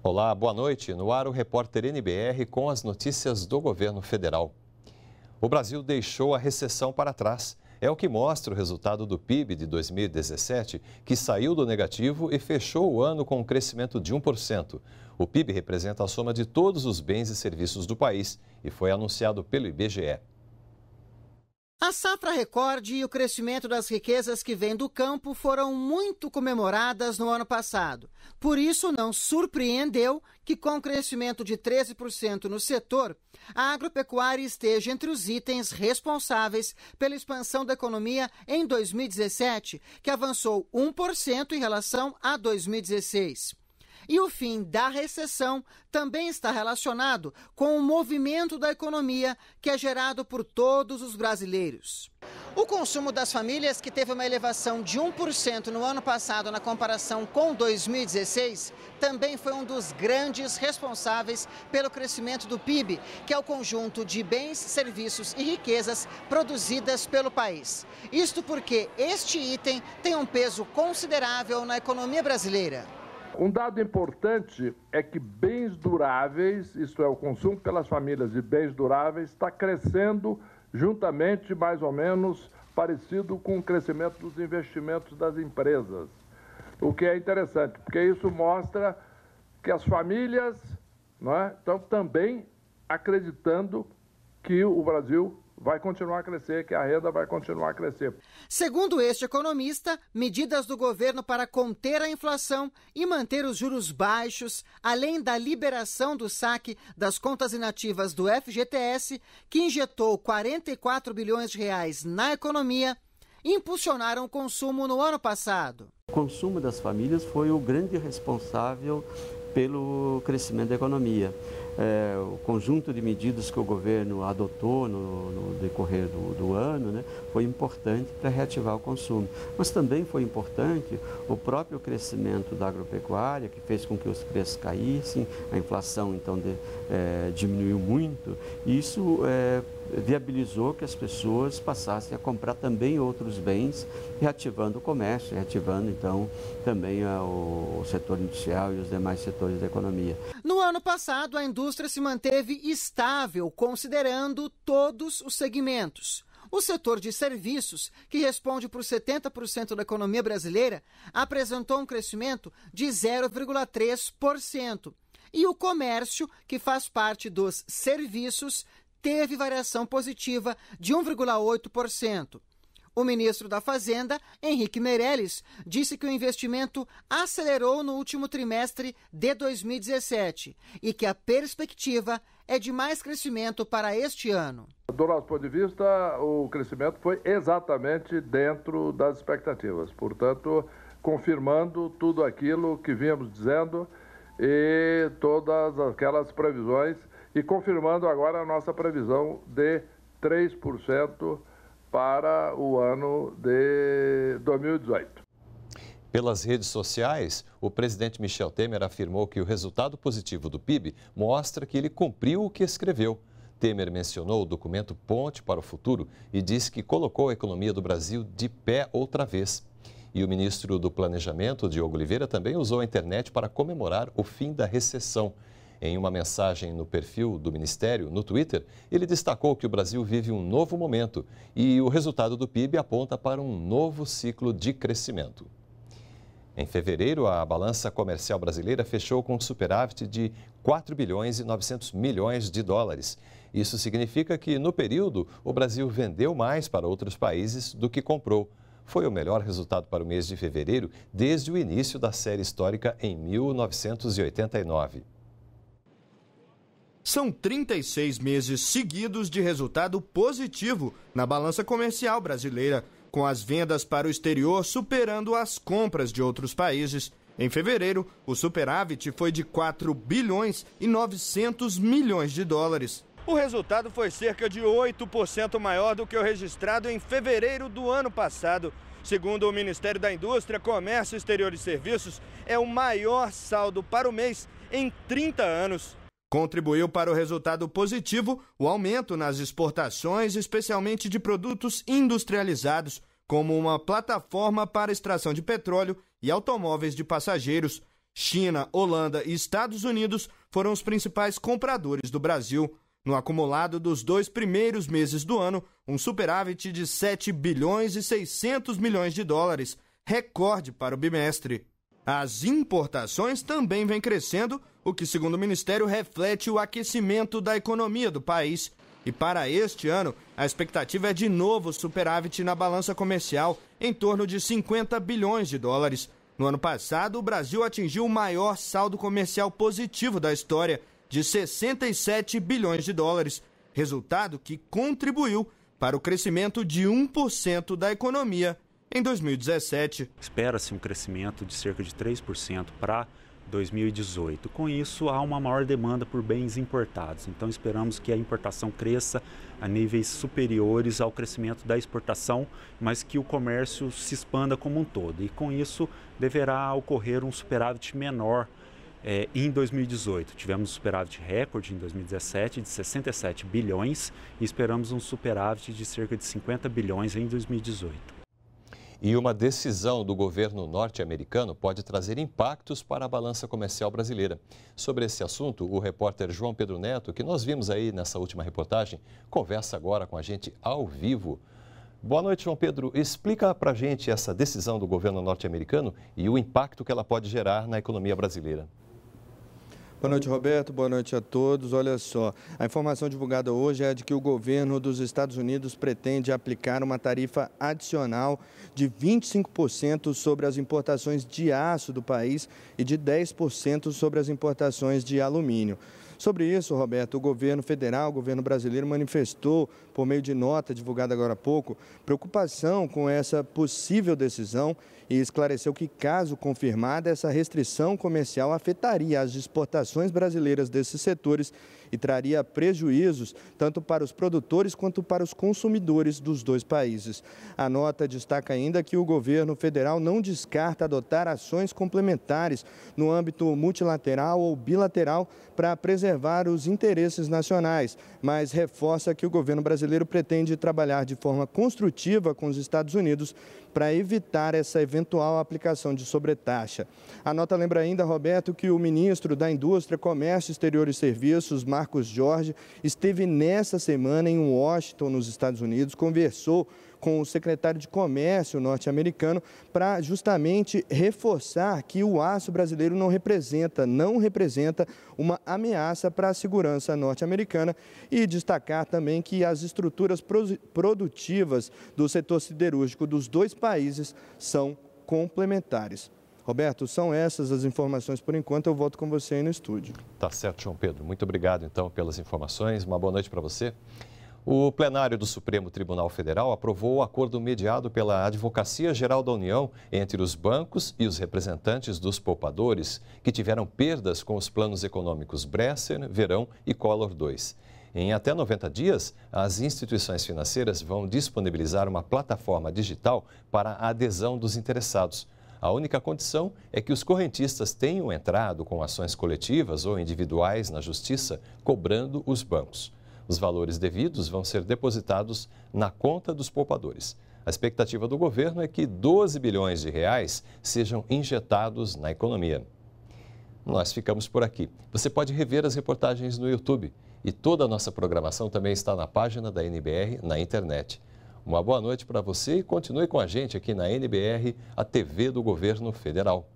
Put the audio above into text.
Olá, boa noite. No ar o repórter NBR com as notícias do governo federal. O Brasil deixou a recessão para trás. É o que mostra o resultado do PIB de 2017, que saiu do negativo e fechou o ano com um crescimento de 1%. O PIB representa a soma de todos os bens e serviços do país e foi anunciado pelo IBGE. A safra recorde e o crescimento das riquezas que vem do campo foram muito comemoradas no ano passado. Por isso, não surpreendeu que, com o crescimento de 13% no setor, a agropecuária esteja entre os itens responsáveis pela expansão da economia em 2017, que avançou 1% em relação a 2016. E o fim da recessão também está relacionado com o movimento da economia que é gerado por todos os brasileiros. O consumo das famílias, que teve uma elevação de 1% no ano passado na comparação com 2016, também foi um dos grandes responsáveis pelo crescimento do PIB, que é o conjunto de bens, serviços e riquezas produzidas pelo país. Isto porque este item tem um peso considerável na economia brasileira. Um dado importante é que bens duráveis, isto é, o consumo pelas famílias de bens duráveis, está crescendo juntamente, mais ou menos, parecido com o crescimento dos investimentos das empresas. O que é interessante, porque isso mostra que as famílias não é, estão também acreditando que o Brasil vai continuar a crescer, que a renda vai continuar a crescer. Segundo este economista, medidas do governo para conter a inflação e manter os juros baixos, além da liberação do saque das contas inativas do FGTS, que injetou 44 bilhões de reais na economia, impulsionaram o consumo no ano passado. O consumo das famílias foi o grande responsável pelo crescimento da economia é, o conjunto de medidas que o governo adotou no, no decorrer do, do ano né, foi importante para reativar o consumo. Mas também foi importante o próprio crescimento da agropecuária, que fez com que os preços caíssem, a inflação então de, é, diminuiu muito. E isso é, viabilizou que as pessoas passassem a comprar também outros bens, reativando o comércio, reativando então também ah, o setor industrial e os demais setores da economia. No ano passado, a indústria se manteve estável, considerando todos os segmentos. O setor de serviços, que responde por 70% da economia brasileira, apresentou um crescimento de 0,3%. E o comércio, que faz parte dos serviços, teve variação positiva de 1,8%. O ministro da Fazenda, Henrique Meirelles, disse que o investimento acelerou no último trimestre de 2017 e que a perspectiva é de mais crescimento para este ano. Do nosso ponto de vista, o crescimento foi exatamente dentro das expectativas, portanto, confirmando tudo aquilo que vínhamos dizendo e todas aquelas previsões e confirmando agora a nossa previsão de 3% para o ano de 2018. Pelas redes sociais, o presidente Michel Temer afirmou que o resultado positivo do PIB mostra que ele cumpriu o que escreveu. Temer mencionou o documento Ponte para o Futuro e disse que colocou a economia do Brasil de pé outra vez. E o ministro do Planejamento, Diogo Oliveira, também usou a internet para comemorar o fim da recessão em uma mensagem no perfil do Ministério, no Twitter, ele destacou que o Brasil vive um novo momento e o resultado do PIB aponta para um novo ciclo de crescimento. Em fevereiro, a balança comercial brasileira fechou com um superávit de 4 bilhões e 900 milhões de dólares. Isso significa que, no período, o Brasil vendeu mais para outros países do que comprou. Foi o melhor resultado para o mês de fevereiro desde o início da série histórica em 1989. São 36 meses seguidos de resultado positivo na balança comercial brasileira, com as vendas para o exterior superando as compras de outros países. Em fevereiro, o superávit foi de 4 bilhões e 900 milhões de dólares. O resultado foi cerca de 8% maior do que o registrado em fevereiro do ano passado. Segundo o Ministério da Indústria, Comércio Exterior e Serviços, é o maior saldo para o mês em 30 anos. Contribuiu para o resultado positivo o aumento nas exportações, especialmente de produtos industrializados, como uma plataforma para extração de petróleo e automóveis de passageiros. China, Holanda e Estados Unidos foram os principais compradores do Brasil. No acumulado dos dois primeiros meses do ano, um superávit de 7 bilhões e 600 milhões de dólares, recorde para o bimestre. As importações também vêm crescendo o que, segundo o Ministério, reflete o aquecimento da economia do país. E para este ano, a expectativa é de novo superávit na balança comercial, em torno de 50 bilhões de dólares. No ano passado, o Brasil atingiu o maior saldo comercial positivo da história, de 67 bilhões de dólares, resultado que contribuiu para o crescimento de 1% da economia em 2017. Espera-se um crescimento de cerca de 3% para 2018. Com isso, há uma maior demanda por bens importados. Então, esperamos que a importação cresça a níveis superiores ao crescimento da exportação, mas que o comércio se expanda como um todo. E com isso, deverá ocorrer um superávit menor. É, em 2018, tivemos um superávit recorde em 2017 de 67 bilhões e esperamos um superávit de cerca de 50 bilhões em 2018. E uma decisão do governo norte-americano pode trazer impactos para a balança comercial brasileira. Sobre esse assunto, o repórter João Pedro Neto, que nós vimos aí nessa última reportagem, conversa agora com a gente ao vivo. Boa noite, João Pedro. Explica para a gente essa decisão do governo norte-americano e o impacto que ela pode gerar na economia brasileira. Boa noite, Roberto. Boa noite a todos. Olha só, a informação divulgada hoje é de que o governo dos Estados Unidos pretende aplicar uma tarifa adicional de 25% sobre as importações de aço do país e de 10% sobre as importações de alumínio. Sobre isso, Roberto, o governo federal, o governo brasileiro manifestou, por meio de nota divulgada agora há pouco, preocupação com essa possível decisão e esclareceu que, caso confirmada, essa restrição comercial afetaria as exportações brasileiras desses setores e traria prejuízos tanto para os produtores quanto para os consumidores dos dois países. A nota destaca ainda que o governo federal não descarta adotar ações complementares no âmbito multilateral ou bilateral para preservar preservar os interesses nacionais, mas reforça que o governo brasileiro pretende trabalhar de forma construtiva com os Estados Unidos para evitar essa eventual aplicação de sobretaxa. A nota lembra ainda, Roberto, que o ministro da Indústria, Comércio Exterior e Serviços, Marcos Jorge, esteve nessa semana em Washington, nos Estados Unidos, conversou com o secretário de Comércio norte-americano para justamente reforçar que o aço brasileiro não representa, não representa uma ameaça para a segurança norte-americana e destacar também que as estruturas produtivas do setor siderúrgico dos dois países são complementares. Roberto, são essas as informações por enquanto. Eu volto com você aí no estúdio. Tá certo, João Pedro. Muito obrigado então pelas informações. Uma boa noite para você. O plenário do Supremo Tribunal Federal aprovou o acordo mediado pela Advocacia Geral da União entre os bancos e os representantes dos poupadores que tiveram perdas com os planos econômicos Bresser, Verão e Collor II. Em até 90 dias, as instituições financeiras vão disponibilizar uma plataforma digital para a adesão dos interessados. A única condição é que os correntistas tenham entrado com ações coletivas ou individuais na justiça cobrando os bancos. Os valores devidos vão ser depositados na conta dos poupadores. A expectativa do governo é que 12 bilhões de reais sejam injetados na economia. Nós ficamos por aqui. Você pode rever as reportagens no YouTube e toda a nossa programação também está na página da NBR na internet. Uma boa noite para você e continue com a gente aqui na NBR, a TV do Governo Federal.